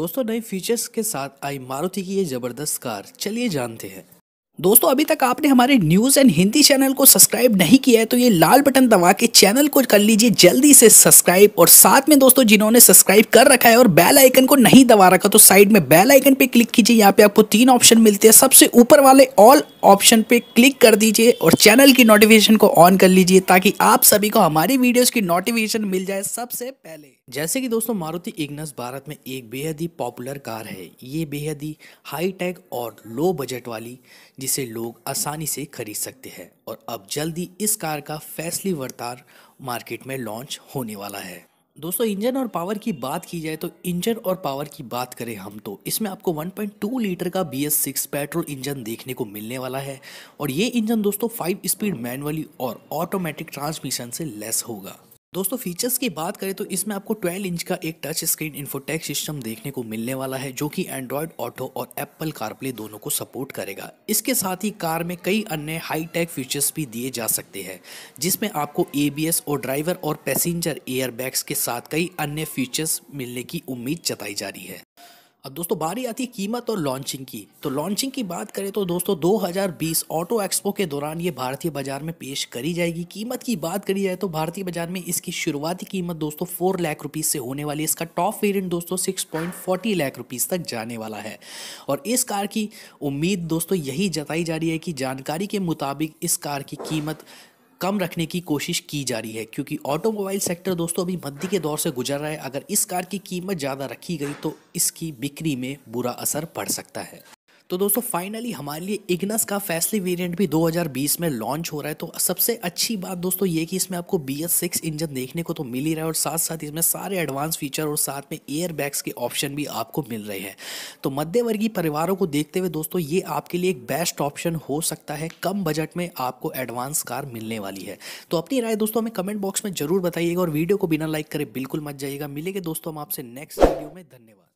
दोस्तों नए फीचर्स के साथ आई मारुति की ये ज़बरदस्त कार चलिए जानते हैं दोस्तों अभी तक आपने हमारे न्यूज़ एंड हिंदी चैनल को सब्सक्राइब नहीं किया है तो ये लाल बटन दबा के चैनल को कर लीजिए जल्दी से सब्सक्राइब और साथ में दोस्तों जिन्होंने सब्सक्राइब कर रखा है और बेल आइकन को नहीं दबा रखा तो साइड में बेल आइकन पे क्लिक कीजिए यहाँ पे आपको तीन ऑप्शन मिलते हैं सबसे ऊपर वाले ऑल ऑप्शन पे क्लिक कर दीजिए और चैनल की नोटिफिकेशन को ऑन कर लीजिए ताकि आप सभी को हमारी वीडियोज़ की नोटिफिकेशन मिल जाए सबसे पहले जैसे कि दोस्तों मारुति इग्नस भारत में एक बेहद ही पॉपुलर कार है ये बेहद ही हाई टेक और लो बजट वाली जिसे लोग आसानी से खरीद सकते हैं और अब जल्दी इस कार का फैसली वर्तार मार्केट में लॉन्च होने वाला है दोस्तों इंजन और पावर की बात की जाए तो इंजन और पावर की बात करें हम तो इसमें आपको 1.2 लीटर का B S six petrol engine देखने को मिलने वाला है और ये इंजन दोस्तों 5 स्पीड मैनुअली और ऑटोमेटिक ट्रांसमिशन से लेस होगा दोस्तों फीचर्स की बात करें तो इसमें आपको 12 इंच का एक टच स्क्रीन इन्फोटेक सिस्टम देखने को मिलने वाला है जो कि एंड्रॉयड ऑटो और एप्पल कारप्ले दोनों को सपोर्ट करेगा इसके साथ ही कार में कई अन्य हाई टेक फीचर्स भी दिए जा सकते हैं जिसमें आपको एबीएस और ड्राइवर और पैसेंजर एयरबैग्स के साथ कई अन्य फीचर्स मिलने की उम्मीद जताई जा रही है अब दोस्तों बारी आती है कीमत और लॉन्चिंग की तो लॉन्चिंग की बात करें तो दोस्तों 2020 ऑटो एक्सपो के दौरान ये भारतीय बाजार में पेश करी जाएगी कीमत की बात करी जाए तो भारतीय बाजार में इसकी शुरुआती कीमत दोस्तों 4 लाख रुपीस से होने वाली है इसका टॉप वेरियंट दोस्तों 6.40 लाख रुपीज़ तक जाने वाला है और इस कार की उम्मीद दोस्तों यही जताई जा रही है कि जानकारी के मुताबिक इस कार की कीमत कम रखने की कोशिश की जा रही है क्योंकि ऑटोमोबाइल सेक्टर दोस्तों अभी मंदी के दौर से गुजर रहा है अगर इस कार की कीमत ज़्यादा रखी गई तो इसकी बिक्री में बुरा असर पड़ सकता है तो दोस्तों फाइनली हमारे लिए इग्नस का फैसली वेरिएंट भी 2020 में लॉन्च हो रहा है तो सबसे अच्छी बात दोस्तों ये कि इसमें आपको बी एस सिक्स इंजन देखने को तो मिल ही रहा है और साथ साथ इसमें सारे एडवांस फीचर और साथ में एयर बैग्स के ऑप्शन भी आपको मिल रहे हैं तो मध्यवर्गीय परिवारों को देखते हुए दोस्तों ये आपके लिए एक बेस्ट ऑप्शन हो सकता है कम बजट में आपको एडवांस कार मिलने वाली है तो अपनी राय दोस्तों हमें कमेंट बॉक्स में जरूर बताइएगा और वीडियो को बिना लाइक करे बिल्कुल मत जाइएगा मिलेगा दोस्तों हम आपसे नेक्स्ट वीडियो में धन्यवाद